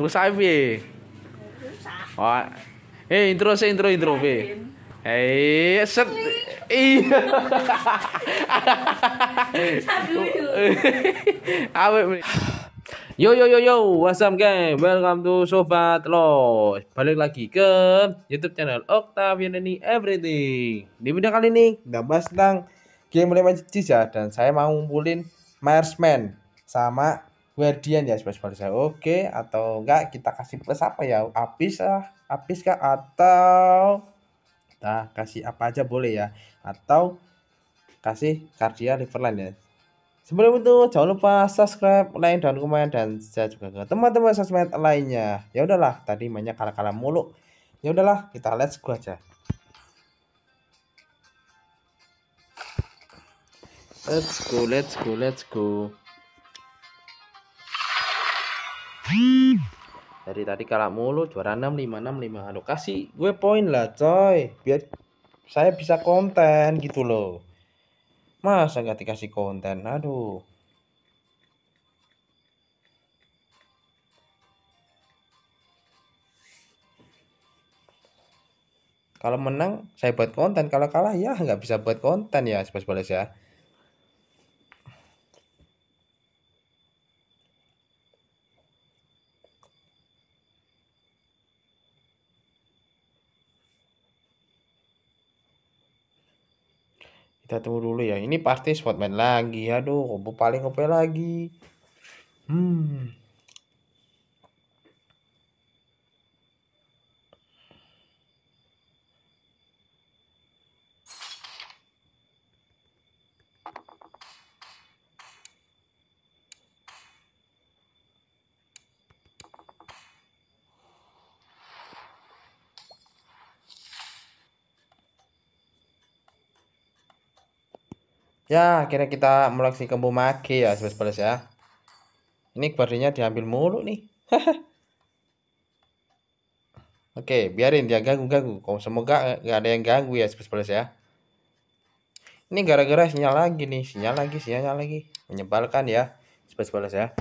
Rusak piye? Rusak. Oh. Eh intro sih intro intro piye? Eh, set. Iya. Awet. Yo yo yo yo, what's up guys? Welcome to Sobat Los. Balik lagi ke YouTube channel Octavian ini Everything. Di video kali ini enggak bahas tentang game Remaja ya dan saya mau ngumpulin Marsman sama Guardian ya sebesar saya oke atau enggak kita kasih plus apa ya Apis lah Apis kah atau kita kasih apa aja boleh ya atau kasih kardia Riverland ya sebelum itu jangan lupa subscribe like dan komen dan share juga ke teman-teman sosmed lainnya ya udahlah tadi banyak kalah-kalah mulu ya udahlah kita let's go aja let's go let's go let's go Dari tadi kalah mulu, juara 6, 5, 6, 5. Aduh, kasih gue poin lah coy. Biar saya bisa konten gitu loh. Masa gak dikasih konten? Aduh. Kalau menang saya buat konten, kalau kalah ya nggak bisa buat konten ya sebalas-balas ya. Kita tunggu dulu ya. Ini pasti spotman lagi. Aduh, kombo paling OP lagi. Hmm. Ya, akhirnya kita melaksanakan magi ya, sebes -sebes ya. Ini guardinya diambil mulu nih. Oke, biarin dia ganggu-ganggu. Semoga gak ada yang ganggu ya, sebes -sebes ya. Ini gara-gara sinyal lagi nih, sinyal lagi, sinyal lagi. Menyebalkan ya, sebes -sebes ya.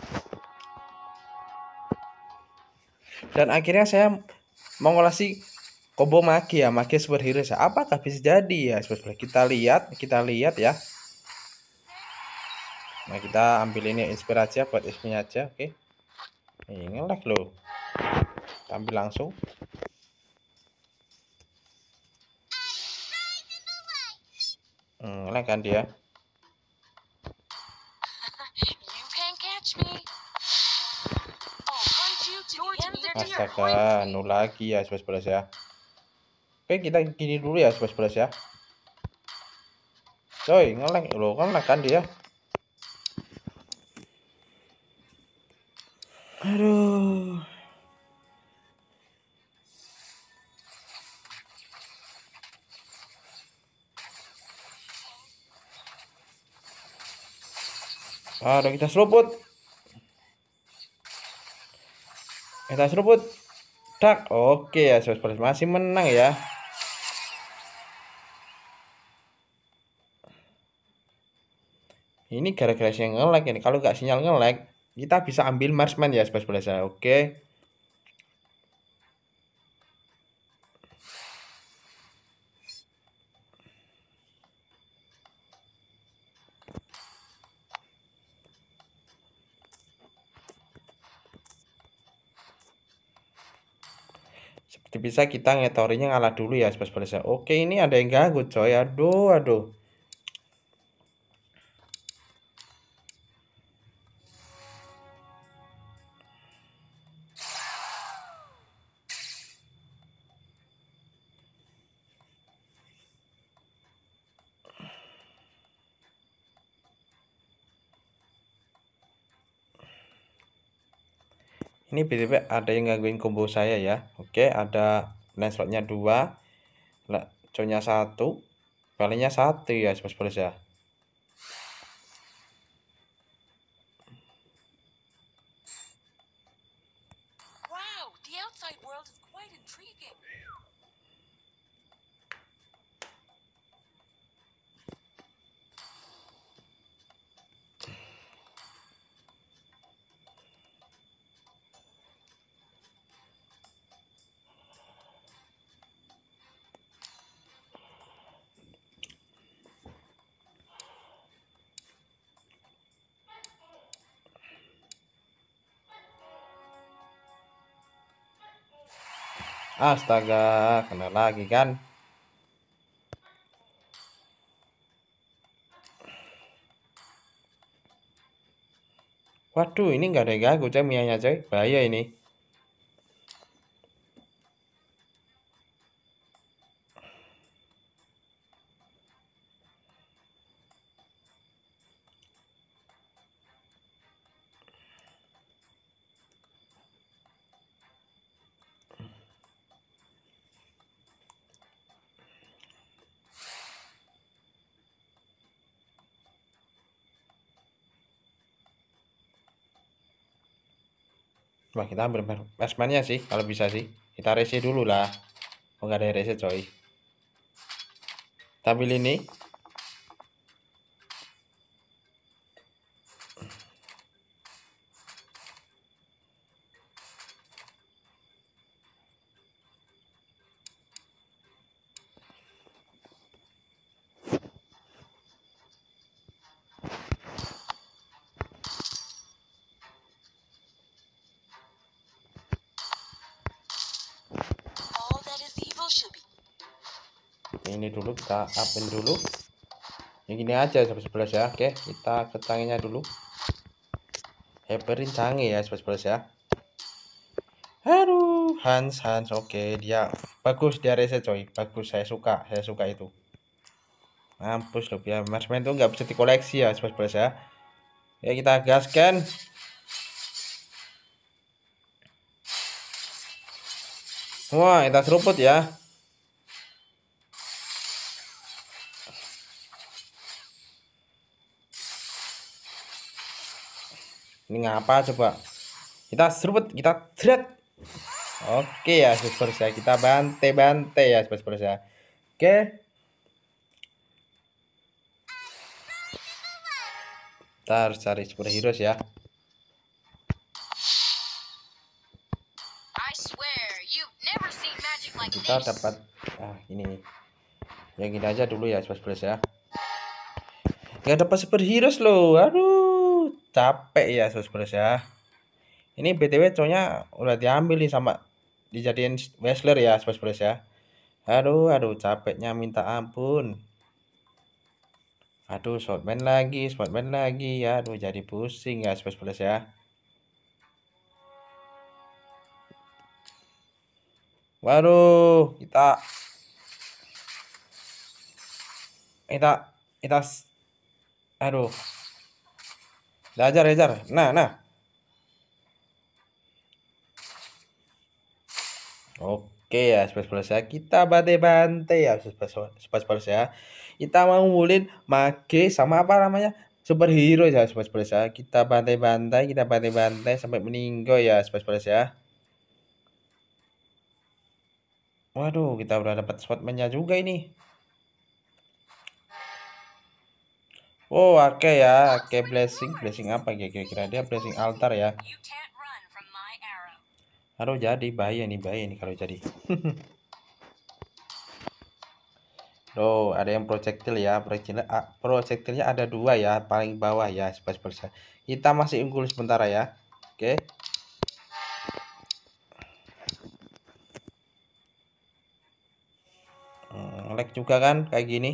Dan akhirnya saya mengolasi kobo magi ya maki heroes ya apakah bisa jadi ya sebenarnya kita lihat kita lihat ya Nah kita ambil ini inspirasi ya buat isinya aja, oke? Okay. Ini ngelag loh. ambil langsung. Hmm, ngelag kan dia. Astaga, nol lagi ya sebelas sebelas ya. Oke kita gini dulu ya sebelas sebelas ya. Coy ngelag loh, kan ngelag kan dia. Aduh. Aduh kita seruput. Kita seruput. Tak, oke ya, Spurs masih menang ya. Ini gara-gara sinyal nge-lag ini. Kalau gak sinyal nge-lag, kita bisa ambil marksman ya sebesar belasan. Oke. Seperti bisa kita ngetorinya ngalah dulu ya sebesar belasan. Oke, ini ada yang ganggu coy. Aduh, aduh. ini btw ada yang gangguin combo saya ya oke ada line slotnya 2 satu, 1 valinya satu ya sebesar ya Astaga, kena lagi kan? Waduh, ini nggak ada yang ganggu, cuy, Mianya, coy. Bahaya ini. Wah kita ambil persmannya sih kalau bisa sih. Kita rese dulu lah. Oh nggak ada rese coy. kita Tapi ini kita upin dulu yang gini aja sobat sebelas ya oke kita ke dulu heperin canggih ya sobat sebelas ya aduh Hans Hans oke dia bagus dia reset coy bagus saya suka saya suka itu mampus loh ya marshmallow itu nggak bisa dikoleksi ya sobat sebelas ya ya kita gaskan wah kita seruput ya ini ngapa coba kita seruput kita seret oke ya subscriber saya kita bantai-bantai ya subscriber saya oke kita harus cari heroes ya kita dapat ah ini yang ini aja dulu ya subscriber saya nggak dapat heroes loh aduh capek ya sus ya ini btw cowoknya udah diambil nih sama dijadiin wrestler ya sus ya aduh aduh capeknya minta ampun aduh shotman lagi shotman lagi ya aduh jadi pusing ya sus ya Waduh, kita kita kita aduh Hajar, hajar. Nah, nah. Oke ya, sepas sebelas ya. Kita bantai-bantai ya, sepas sebelas ya. Kita mau ngulin mage sama apa namanya? Superhero ya, sepas sebelas ya. Kita bantai-bantai, kita bantai-bantai sampai meninggal ya, sepas sebelas ya. Waduh, kita udah dapat spot juga ini. Oh, oke okay ya. Oke, okay, blessing. Blessing apa ya kira-kira? Dia blessing altar ya. Kalau jadi bahaya nih, bahaya nih kalau jadi. Oh, ada yang projectile ya. Proyektilnya ah, projectilnya ada dua ya, paling bawah ya, seperti persen. Kita masih unggul sebentar ya. Oke. Okay. Hmm, lag juga kan kayak gini.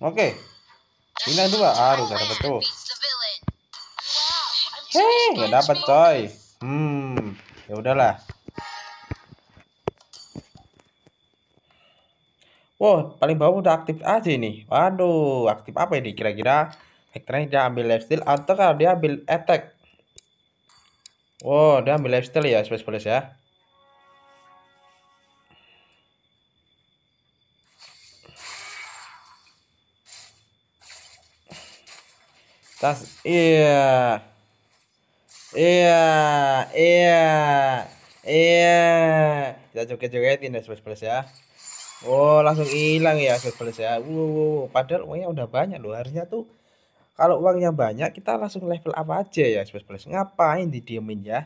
Oke. Bintang dua. Aduh, gak dapet tuh. Hei, gak dapet coy. Hmm, ya udahlah. Wow, paling bawah udah aktif aja ini. Waduh, aktif apa ini kira-kira? Hektarnya dia ambil lifestyle atau kalau dia ambil attack. Wow, dia ambil lifestyle ya, space police ya. Das. Iya. Iya. Iya. Iya. Kita joget-jogetin ya plus ya. Oh langsung hilang ya sebelas plus ya. Wow, padahal uangnya udah banyak loh. Harusnya tuh kalau uangnya banyak kita langsung level apa aja ya sebelas plus. Ngapain didiemin ya?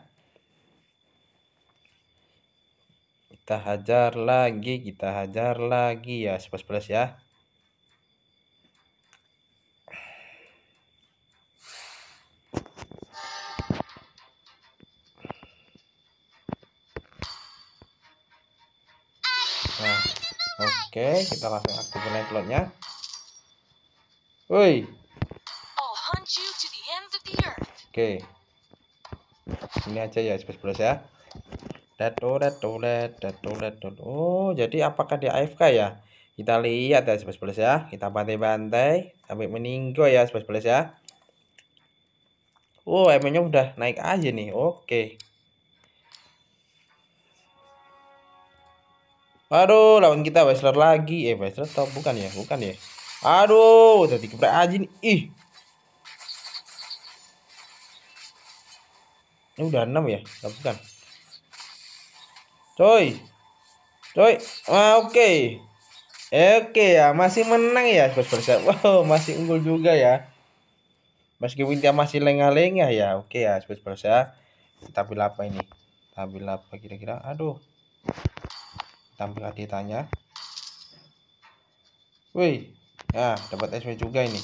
Kita hajar lagi, kita hajar lagi ya sebelas plus ya. nah, oke okay, kita langsung aktifkan airflownya woi oke okay. ini aja ya space plus ya dato dato dato dato oh jadi apakah dia AFK ya kita lihat ya space plus ya kita bantai-bantai sampai meninggal ya space plus ya Oh, emangnya udah naik aja nih. Oke. Okay. Aduh, lawan kita Wesler lagi. Eh, Wesler top bukan ya? Bukan ya? Aduh, tadi kepret aja nih. Ih. Ini udah 6 ya? Nah, bukan. Coy. Coy. Ah, oke. Okay. oke okay ya, masih menang ya, Bos Wow, masih unggul juga ya. Meskipun dia masih lengah-lengah ya. Oke okay ya, Bos Persib. Kita apa ini? Tapi apa kira-kira? Aduh tampil aditanya, wih ya dapat SP juga ini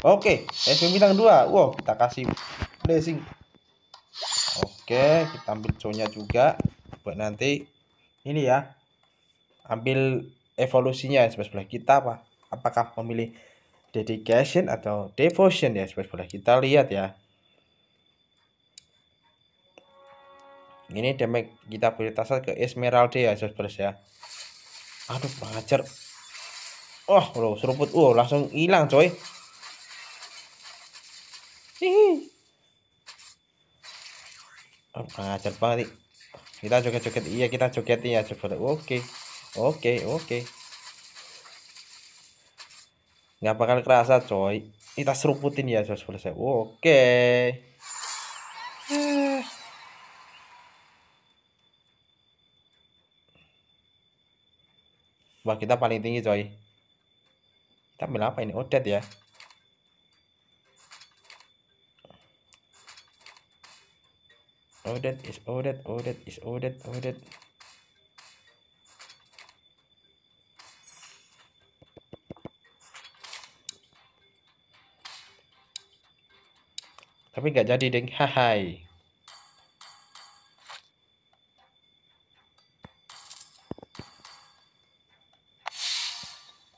oke SP bintang dua, wow kita kasih blessing oke kita ambil cownya juga buat nanti ini ya ambil evolusinya ya, sebelah sebelah kita apa apakah memilih dedication atau devotion ya sebelah sebelah kita lihat ya ini damage kita beri tasar ke Esmeralda ya Jospers ya aduh pengajar oh lo seruput oh langsung hilang coy Hihi. Oh, pengajar banget nih. kita joget-joget iya kita joget ya coba oke oke oke nggak bakal kerasa coy kita seruputin ya Jospers ya oke Wah kita paling tinggi coy. Kita ambil apa ini? Odet ya. Odet is Odet, Odet is Odet, Odet. Tapi nggak jadi deng. Hai.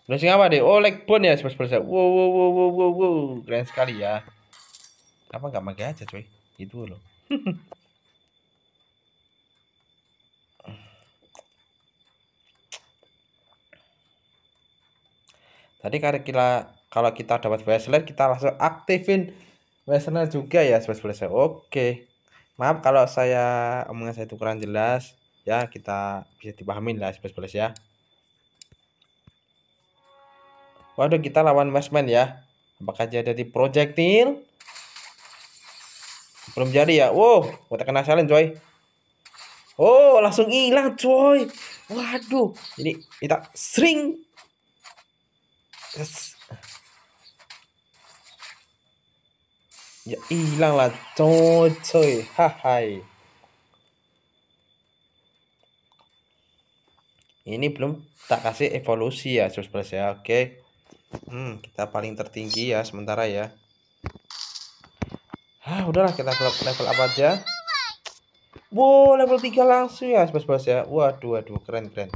Blessing apa deh? Oh, like bone ya, Sobat Browser. Wow, wow, wow, wow, wow, wow. Keren sekali ya. apa enggak pakai aja, cuy Itu loh. Tadi karena kita kalau kita dapat bracelet kita langsung aktifin bracelet juga ya sobat bracelet. Oke. Maaf kalau saya omongan saya itu kurang jelas ya kita bisa dipahamin lah sobat bracelet ya. Waduh, kita lawan Westman ya. Apakah jadi di projectil? Belum jadi ya. Wow, kita kena challenge coy. Oh, langsung hilang coy. Waduh, ini kita sering. Yes. Ya hilang lah coy coy. Hai. Ini belum tak kasih evolusi ya, Source ya. Oke. Okay. Hmm, kita paling tertinggi ya sementara ya. Hah, udahlah kita level apa aja. Wow, level 3 langsung ya, sebas-sebas ya. Waduh, waduh, keren, keren.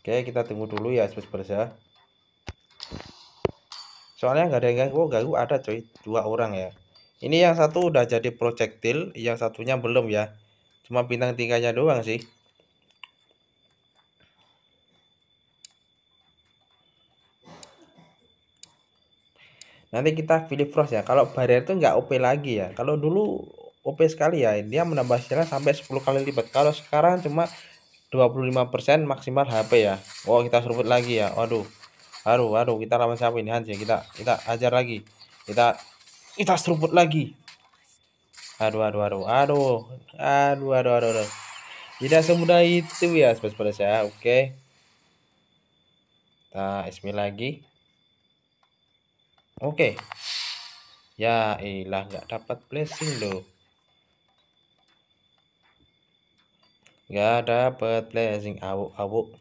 Oke, kita tunggu dulu ya, bos-bos ya. Soalnya nggak ada yang ganggu, oh, ganggu ada coy, dua orang ya. Ini yang satu udah jadi proyektil, yang satunya belum ya. Cuma bintang tingkahnya doang sih. nanti kita pilih Frost ya kalau barrier itu nggak OP lagi ya kalau dulu OP sekali ya dia menambah shield sampai 10 kali lipat kalau sekarang cuma 25% maksimal HP ya Oh kita seruput lagi ya waduh aduh aduh kita lawan siapa ini Hans ya kita kita ajar lagi kita kita seruput lagi aduh aduh aduh aduh aduh aduh aduh, aduh. tidak semudah itu ya sebes ya oke kita ismi lagi Oke. Okay. Ya ilah nggak dapat blessing loh. Nggak dapat blessing awuk-awuk.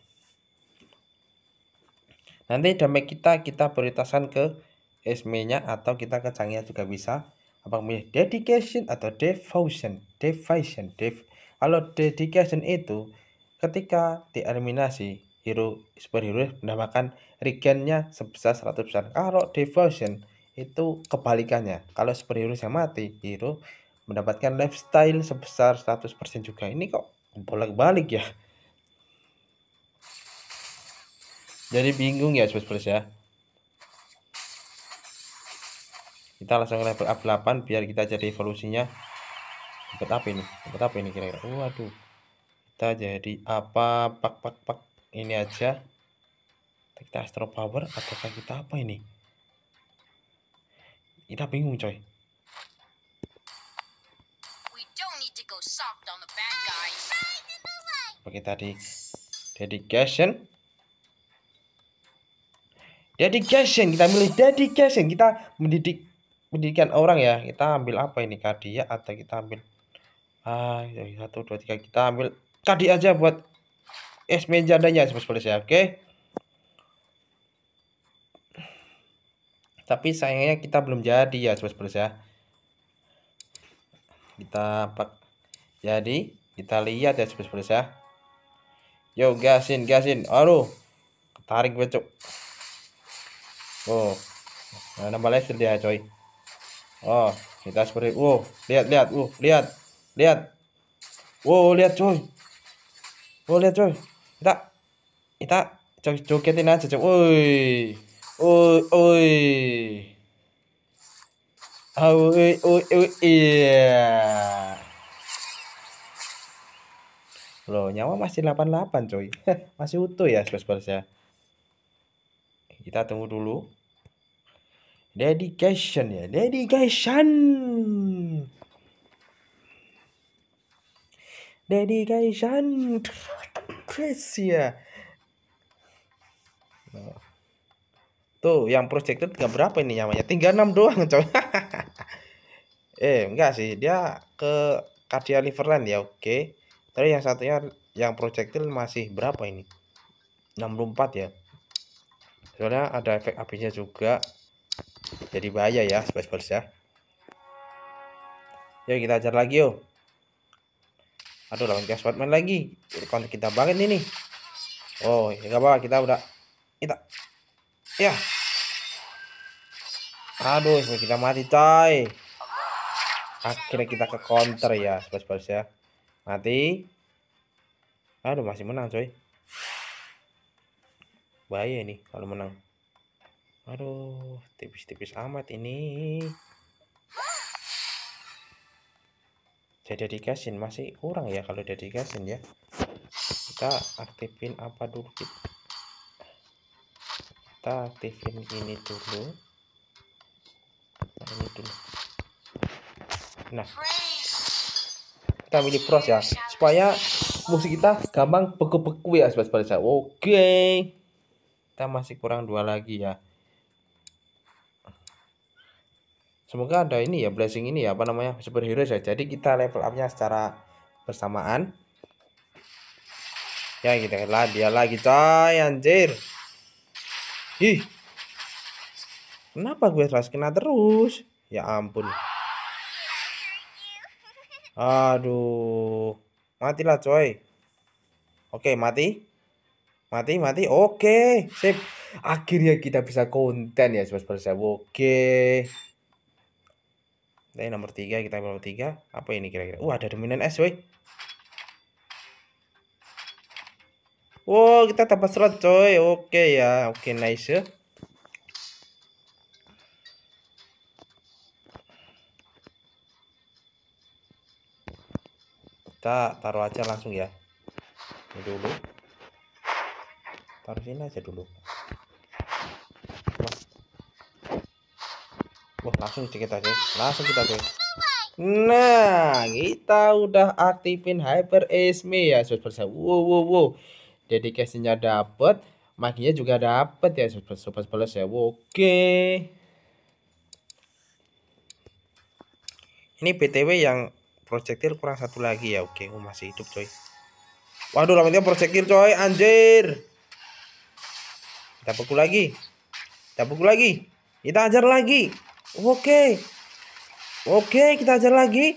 Nanti damage kita kita prioritaskan ke SM-nya atau kita ke canggihnya juga bisa. Apa namanya? Dedication atau devotion. Devotion. Dev. Kalau dedication itu ketika dieliminasi hero superhero eh, mendapatkan regainnya sebesar 100%. Kalau devotion itu kebalikannya. Kalau superhero yang mati, hero mendapatkan lifestyle sebesar 100% juga. Ini kok bolak-balik ya. Jadi bingung ya sebesar ya. Kita langsung level up 8 biar kita jadi evolusinya. Dapat apa ini? Dapat apa ini kira-kira? Waduh. Kita jadi apa? Pak pak pak ini aja kita astro power ataukah kita apa ini kita bingung coy Oke tadi dedication dedication kita milih dedication kita mendidik pendidikan orang ya kita ambil apa ini kadia atau kita ambil ah gitu. satu dua tiga kita ambil tadi aja buat es SB ya sebesar ya, oke tapi sayangnya kita belum jadi ya sebesar ya. kita pak jadi kita lihat ya sebesar ya. yo gasin gasin aduh tarik gue oh nah, nambah laser dia coy oh kita seperti wow oh, lihat lihat Oh, lihat lihat wow oh, lihat coy oh, lihat coy kita kita jogetin aja, cok. Woi. Woi, woi. woi, woi, woi. Iya. Loh, nyawa masih 88, coy. masih utuh ya sebesar ya. Kita tunggu dulu. Dedication ya, dedication. Dedication. Gracia. ya. Nah. Tuh, yang projected tinggal berapa ini namanya? enam doang, coy. eh, enggak sih. Dia ke Cardia Liverland ya, oke. Okay. Terus yang satunya yang projectil masih berapa ini? 64 ya. Soalnya ada efek apinya juga. Jadi bahaya ya, spesial ya. Yuk kita ajar lagi yuk aduh lawan Jack Swatman lagi kontak kita banget ini oh ya gak apa kita udah kita ya aduh kita mati coy akhirnya kita ke counter ya sebas-sebas ya mati aduh masih menang coy bahaya ini kalau menang aduh tipis-tipis amat ini jadi dedication masih kurang ya kalau dedication ya kita aktifin apa dulu kita, aktifin ini dulu nah ini dulu nah kita milih pros ya supaya musik kita gampang beku-beku ya sobat-sobat oke kita masih kurang dua lagi ya semoga ada ini ya blessing ini ya apa namanya hero ya jadi kita level upnya secara bersamaan ya kita lah dia lagi coy anjir ih kenapa gue terus kena terus ya ampun aduh matilah coy oke mati mati mati oke sip akhirnya kita bisa konten ya sobat saya oke jadi nomor tiga kita ambil nomor 3. Apa ini kira-kira? Wah, ada dominan S, woy Wow, kita dapat slot, coy. Oke ya. Oke, nice. Kita taruh aja langsung ya. Ini dulu. Taruh sini aja dulu. Wah, langsung kita cek, langsung kita cek. Nah, kita udah aktifin Hyper Esme ya, sobat Wow, wow, wow. Jadi casingnya dapet, maginya juga dapet ya, Super. plus ya. Oke. Ini BTW yang proyektil kurang satu lagi ya. Oke, oh, masih hidup coy. Waduh, namanya proyektil coy, anjir. Kita pukul lagi. Kita pukul lagi. Kita ajar lagi. Oke. Oke, kita ajar lagi.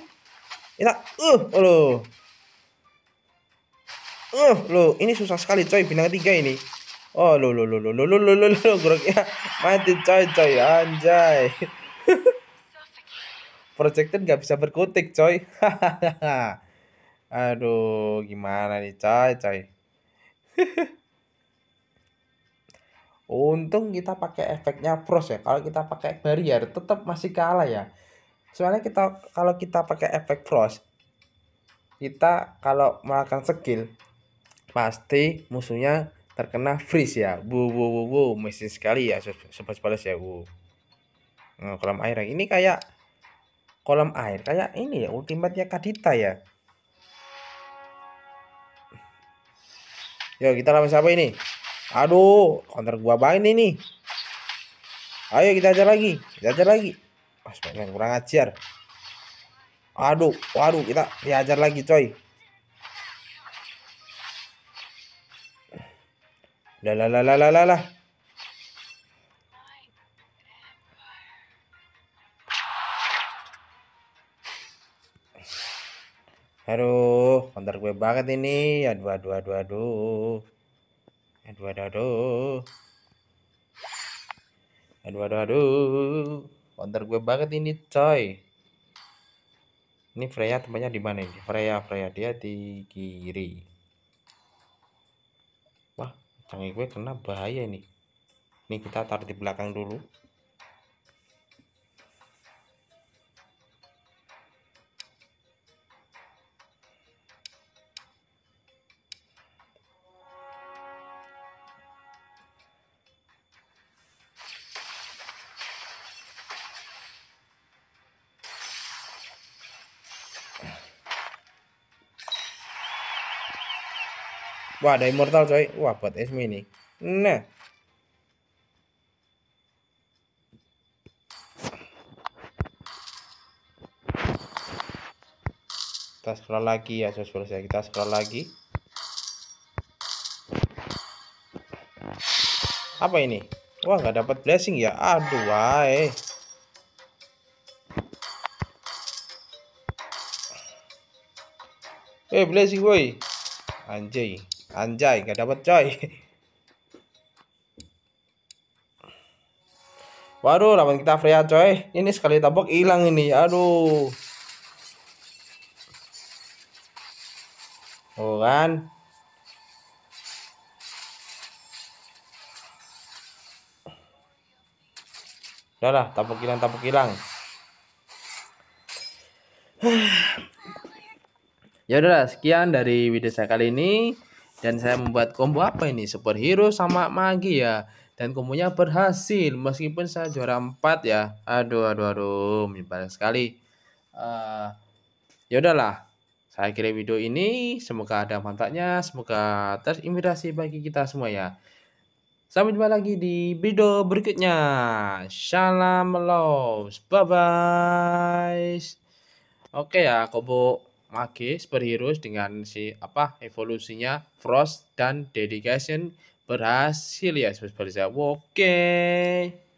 Kita uh lo, Uh lo ini susah sekali coy bintang tiga ini. Oh lo lo lo lo lo lo lo lo lo lo. mati coy coy anjay. Projector nggak bisa berkutik coy. Aduh, gimana nih coy coy. Untung kita pakai efeknya frost ya. Kalau kita pakai barrier tetap masih kalah ya. Soalnya kita kalau kita pakai efek frost kita kalau melakukan skill pasti musuhnya terkena freeze ya. Bu bu bu bu mesin sekali ya sobat balas ya bu. Nah, kolam air ya. ini kayak kolam air kayak ini ya ultimate-nya Kadita ya. Yo kita lawan siapa ini? Aduh, counter gua banget ini. Ayo kita ajar lagi, kita ajar lagi. Mas Batman kurang ajar. Aduh, waduh kita diajar lagi coy. Lah lah lah lah lah lah. Aduh, konter gue banget ini. Aduh, aduh, aduh, aduh aduh aduh aduh aduh aduh aduh counter gue banget ini coy ini Freya temannya di mana ini Freya Freya dia di kiri wah canggih gue kena bahaya ini ini kita taruh di belakang dulu Wah, ada immortal coy. Wah, buat Esme ini. Nah. Kita scroll lagi ya, sosial saya. Kita scroll lagi. Apa ini? Wah, nggak dapat blessing ya. Aduh, wae. Eh, blessing woi. Anjay. Anjay, gak dapat coy. Waduh, lawan kita Freya coy. Ini sekali tabok hilang ini. Aduh. Oh kan. Udah lah, tabok hilang, tabok hilang. ya udah sekian dari video saya kali ini. Dan saya membuat combo apa ini? Superhero sama magi ya. Dan kombonya berhasil meskipun saya juara 4 ya. Aduh aduh aduh, mimbar sekali. Uh, ya udahlah. Saya kira video ini semoga ada manfaatnya, semoga terinspirasi bagi kita semua ya. Sampai jumpa lagi di video berikutnya. Shalom love Bye bye. Oke ya, kobo mage superheroes dengan si apa evolusinya Frost dan Dedication berhasil ya Sobat Oke. Okay.